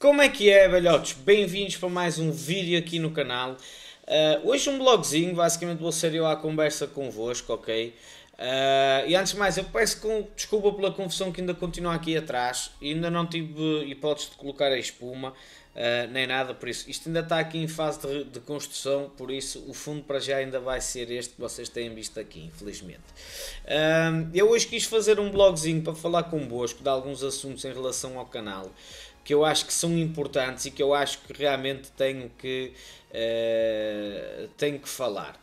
Como é que é, velhotes? Bem-vindos para mais um vídeo aqui no canal. Uh, hoje um blogzinho, basicamente vou ser eu à conversa convosco, ok? Uh, e antes de mais, eu peço com, desculpa pela confusão que ainda continua aqui atrás. Ainda não tive hipótese de colocar a espuma. Ah, nem nada, por isso isto ainda está aqui em fase de, de, construção, por isso o fundo para já ainda vai ser este que vocês têm visto aqui, infelizmente. Uh, eu hoje quis fazer um blogzinho para falar convosco de alguns assuntos em relação ao canal que eu acho que são importantes e que eu acho que realmente tenho que, uh, tenho que falar.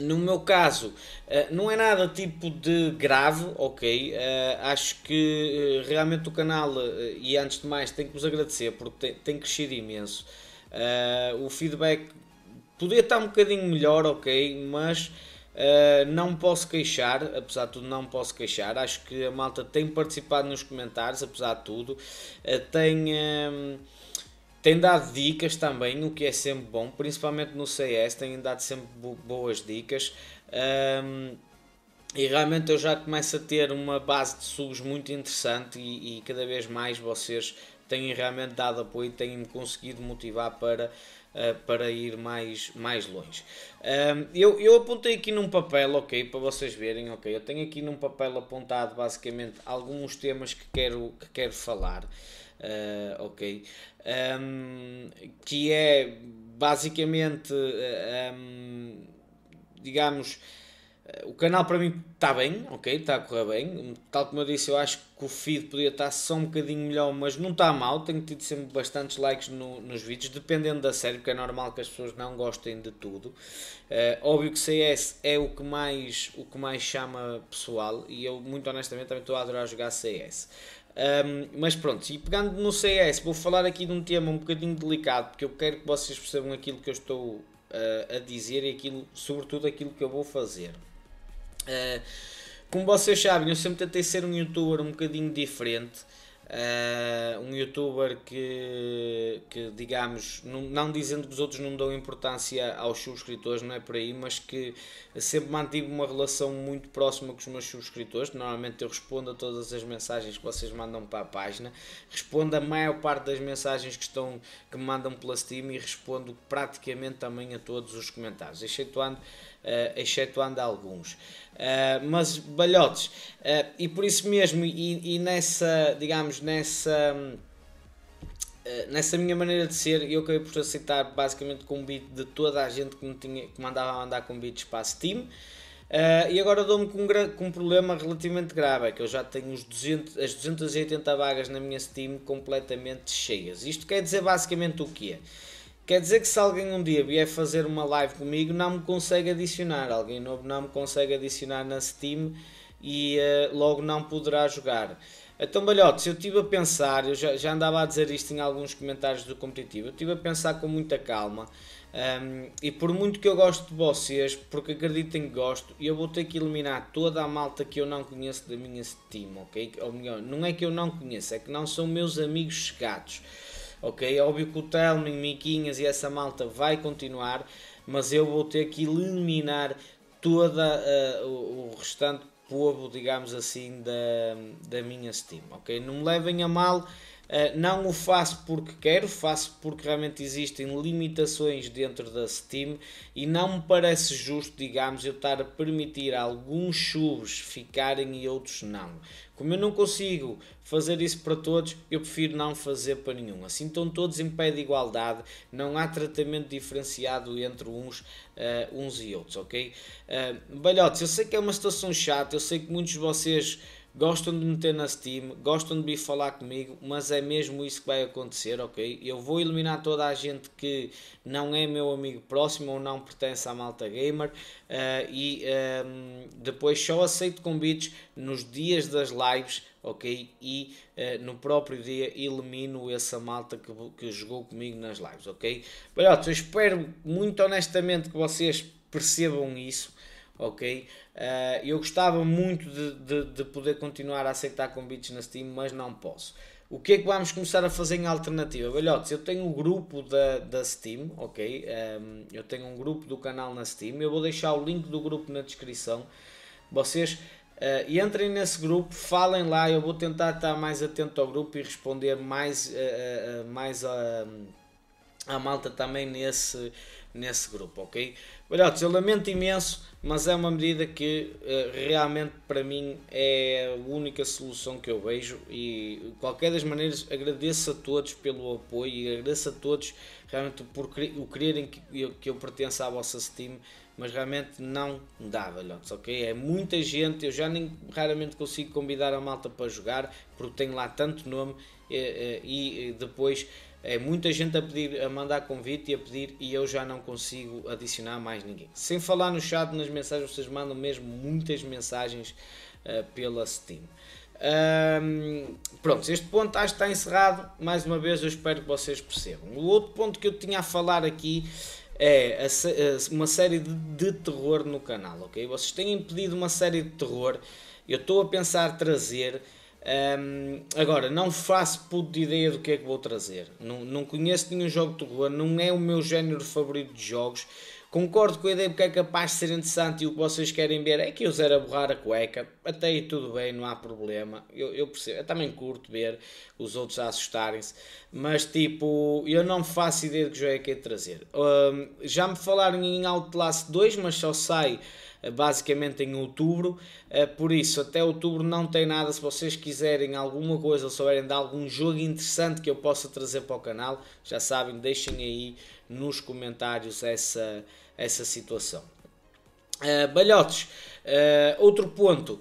No meu caso, eh, não é nada tipo de grave, ok? Eh, acho que eh, realmente o canal, e antes de mais, tenho que vos agradecer porque tem, crescido imenso. O feedback podia estar um bocadinho melhor, ok? Mas não posso queixar, apesar de tudo, não posso queixar. Acho que a malta tem participado nos comentários, apesar de tudo. tem. Ehm, tem dado dicas também, o que é sempre bom, principalmente no CS, tem dado sempre boas dicas. Um, e realmente eu já começo a ter uma base de subs muito interessante e, e cada vez mais vocês têm realmente dado apoio, têm me conseguido motivar para eh, para ir mais, mais longe. Um, eu, eu apontei aqui num papel, ok, para vocês verem, ok, eu tenho aqui num papel apontado basicamente alguns temas que quero, que quero falar. Uh, ok, um, que é basicamente, um, eh, digamos, eh, o canal para mim está bem, ok? Está a correr bem. Tal como eu disse, eu acho que o feed podia estar tá só um bocadinho melhor, mas não está mal. Tenho tido sempre bastantes likes no, nos vídeos, dependendo da série, porque é normal que as pessoas não gostem de tudo. Uh, óbvio que CS é o que, mais, o que mais chama pessoal e eu, muito honestamente, também estou a adorar jogar CS. Um, mas pronto, e pegando no CS, vou falar aqui de um tema um bocadinho delicado, porque eu quero que vocês percebam aquilo que eu estou uh, a dizer e aquilo, sobretudo aquilo que eu vou fazer. Eh, como vocês sabem, eu sempre tentei ser um youtuber um bocadinho diferente. Eh, um youtuber que, que digamos, não, não, dizendo que os outros não dão importância aos subscritores, não é por aí, mas que sempre mantive uma relação muito próxima com os meus subscritores. Normalmente eu respondo a todas as mensagens que vocês mandam para a página, respondo a maior parte das mensagens que, estão, que me mandam pela Steam e respondo praticamente também a todos os comentários, excetuando uh, excetuando alguns. Uh, mas balhotes, uh, e por isso mesmo, e, e nessa, digamos, nessa. nessa minha maneira de ser, eu acabei por aceitar basicamente com beat de toda a gente que me, tinha, que me andava a andar com beats para a Team. Uh, e agora dou-me com, um, com, um problema relativamente grave, é que eu já tenho os 200, as 280 vagas na minha Steam completamente cheias. Isto quer dizer basicamente o que é? Quer dizer que se alguém um dia vier fazer uma live comigo, não me consegue adicionar. Alguém novo não me consegue adicionar na Steam e uh, logo não poderá jogar. Então, Balhotes, eu estive a pensar, eu já, já, andava a dizer isto em alguns comentários do competitivo, eu estive a pensar com muita calma um, ehm, e por muito que eu gosto de vocês, porque acreditem que gosto, eu vou ter que eliminar toda a malta que eu não conheço da minha Steam, ok? Ou melhor, não é que eu não conheço, é que não são meus amigos chegados ok? É óbvio que o Telmin, Miquinhas e essa malta vai continuar, mas eu vou ter que eliminar toda uh, o, o restante povo, digamos assim, da, da minha Steam, ok? Não me levem a mal, eh, não o faço porque quero, faço porque realmente existem limitações dentro da Steam e não me parece justo, digamos, eu estar a permitir alguns chubos ficarem e outros não. Como eu não consigo fazer isso para todos, eu prefiro não fazer para nenhum. Assim estão todos em pé de igualdade, não há tratamento diferenciado entre uns, uh, uns e outros, ok? Uh, eh, Balhotes, eu sei que é uma situação chata, eu sei que muitos de vocês gostam de meter na Steam, gostam de vir falar comigo, mas é mesmo isso que vai acontecer, ok? Eu vou eliminar toda a gente que não é meu amigo próximo ou não pertence à malta gamer uh, e um, ehm, depois só aceito convites nos dias das lives, ok? E uh, no próprio dia elimino essa malta que, que jogou comigo nas lives, ok? Mas, ó, eu espero muito honestamente que vocês percebam isso, ok? Uh, eu gostava muito de, de, de, poder continuar a aceitar convites na Steam, mas não posso. O que é que vamos começar a fazer em alternativa? Velhotes, eu tenho um grupo da, da Steam, ok? Um, ehm, eu tenho um grupo do canal na Steam. Eu vou deixar o link do grupo na descrição. Vocês uh, entrem nesse grupo, falem lá. Eu vou tentar estar mais atento ao grupo e responder mais, uh, mais a. Ehm, a malta também nesse, nesse grupo, ok? Velhotes, eu lamento imenso, mas é uma medida que eh, realmente para mim é a única solução que eu vejo e de qualquer das maneiras agradeço a todos pelo apoio e agradeço a todos realmente por o quererem que eu, pertença à vossa Steam, mas realmente não dá, velhotes, ok? É muita gente, eu já nem raramente consigo convidar a malta para jogar porque tenho lá tanto nome eh, eh, e, e depois é muita gente a pedir, a mandar convite e a pedir e eu já não consigo adicionar mais ninguém. Sem falar no chat, nas mensagens, vocês mandam mesmo muitas mensagens uh, pela Steam. Um, pronto, este ponto acho que está encerrado. Mais uma vez, eu espero que vocês percebam. O outro ponto que eu tinha a falar aqui é eh, uma série de, de terror no canal, ok? Vocês têm pedido uma série de terror. Eu estou a pensar trazer. Um, ehm, agora, não faço puto de ideia do que é que vou trazer. Não, não conheço nenhum jogo de terror, não é o meu género favorito de jogos. Concordo com a ideia porque é capaz de ser interessante e o que vocês querem ver é que eu zero a borrar a cueca. Até aí tudo bem, não há problema. Eu, eu percebo, eu também curto ver os outros a assustarem-se. Mas tipo, eu não faço ideia do que jogo é que é trazer. Um, ehm, já me falaram em Outlast 2, mas só sai eh, basicamente em outubro. Eh, por isso, até outubro não tem nada. Se vocês quiserem alguma coisa ou souberem de algum jogo interessante que eu possa trazer para o canal, já sabem, deixem aí nos comentários essa, essa situação. Eh, Balhotes Uh, outro ponto, uh,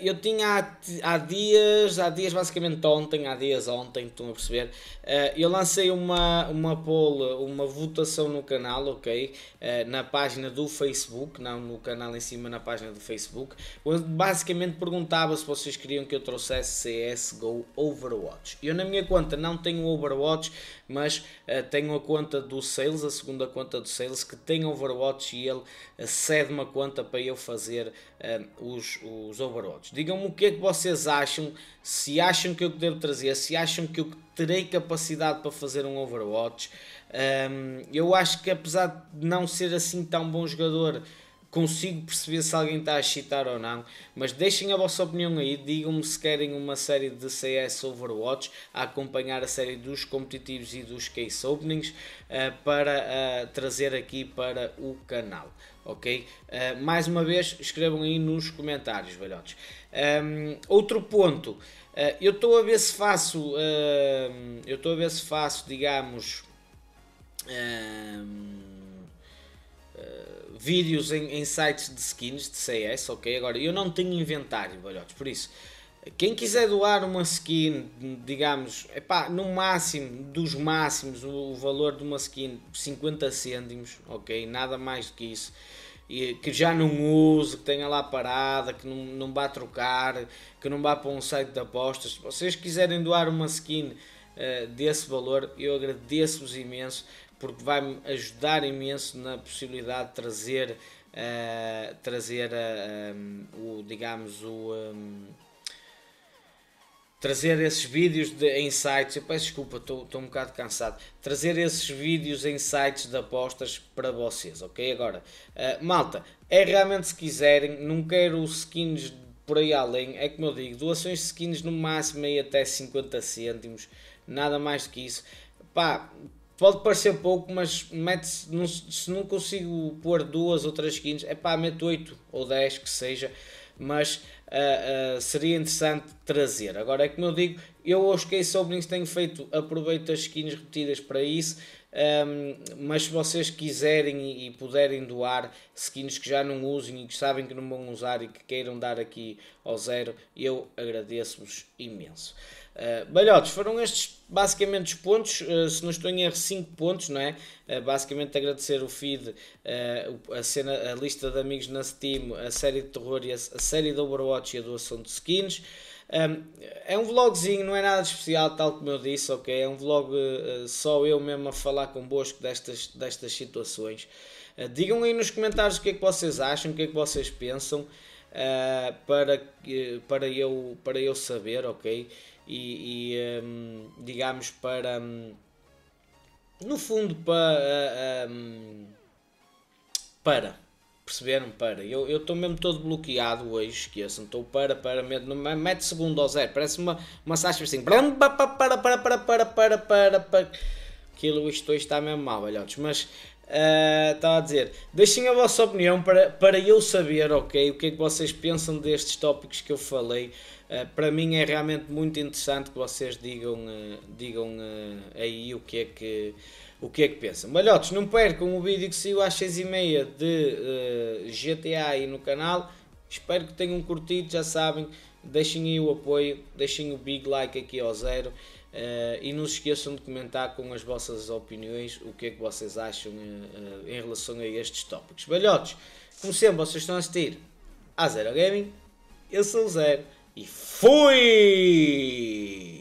eu tinha há, há, dias, há dias basicamente ontem, há dias ontem, estão a perceber, uh, eu lancei uma, uma poll, uma votação no canal, ok? na página do Facebook, não no canal em cima, na página do Facebook, onde basicamente perguntava se vocês queriam que eu trouxesse CSGO Overwatch. Eu na minha conta não tenho Overwatch, mas tenho a conta do Sales, a segunda conta do Sales, que tem Overwatch e ele cede uma conta para eu fazer Ehm, os, os overloads. Digam-me o que é que vocês acham, se acham que eu devo trazer, se acham que eu terei capacidade para fazer um overwatch. Um, ehm, eu acho que apesar de não ser assim tão bom jogador, consigo perceber se alguém está a chitar ou não, mas deixem a vossa opinião aí, digam-me se querem uma série de CS Overwatch a acompanhar a série dos competitivos e dos case openings uh, para uh, trazer aqui para o canal, ok? Uh, mais uma vez, escrevam aí nos comentários, velhotes. Um, ehm, outro ponto, eu estou a ver se faço, ehm, eu estou a ver se faço, digamos... Ehm, vídeos em, em, sites de skins de CS, ok? Agora, eu não tenho inventário, balhotes, por isso, quem quiser doar uma skin, digamos, epá, no máximo, dos máximos, o, o valor de uma skin, 50 cêntimos, ok? Nada mais do que isso. E, que já não use, que tenha lá parada, que não, não vá trocar, que não vá para um site de apostas. Se vocês quiserem doar uma skin uh, desse valor, eu agradeço-vos imenso porque vai-me ajudar imenso na possibilidade de trazer, uh, trazer uh, eh, um, ehm, o, digamos, o. Um, ehm, trazer esses vídeos de insights, eu peço desculpa, estou, um bocado cansado, trazer esses vídeos em sites de apostas para vocês, ok? Agora, uh, malta, é realmente se quiserem, não quero skins por aí além, é como eu digo, doações de skins no máximo aí até 50 cêntimos, nada mais do que isso. Pá, Pode parecer pouco, mas mete -se, não, se não consigo pôr duas ou três skins, é pá, meto 8 ou 10 que seja, mas uh, uh, seria interessante trazer. Agora é como eu digo, eu aos Case Openings tenho feito, aproveito as skins repetidas para isso, um, mas se vocês quiserem e, e puderem doar skins que já não usem e que sabem que não vão usar e que queiram dar aqui ao zero, eu agradeço-vos imenso. Eh, Balhotes, foram estes basicamente os pontos, uh, se não estou em erro, 5 pontos, não é? Uh, basicamente agradecer o feed, a, cena, a lista de amigos na Steam, a série de terror e a, a série da Overwatch e a doação de skins. Um, ehm, é um vlogzinho, não é nada especial, tal como eu disse, ok? É um vlog só eu mesmo a falar convosco destas, destas situações. digam aí nos comentários o que é que vocês acham, o que é que vocês pensam. para, para, eu, para eu saber, ok? e, e um, digamos para um, no fundo para ah, ah, um, para perceberam para eu estou mesmo todo bloqueado hoje que assim estou para para mete segundo ao zero parece uma uma sastra assim para para para para para para para para aquilo isto hoje está mesmo mal velhotes mas Uh, estava a dizer, deixem a vossa opinião para, para eu saber, ok? O que é que vocês pensam destes tópicos que eu falei eh, para mim é realmente muito interessante que vocês digam, eh, digam eh, aí o que é que o que é que pensam. Malhotes, não percam o vídeo que saiu às 6h30 de uh, GTA aí no canal. Espero que tenham curtido, já sabem. Deixem aí o apoio, deixem o big like aqui ao zero. Uh, e não se esqueçam de comentar com as vossas opiniões o que é que vocês acham uh, em relação a estes tópicos. Malhotes, como sempre, vocês estão a assistir a Zero Gaming. Eu sou o Zero. E fui!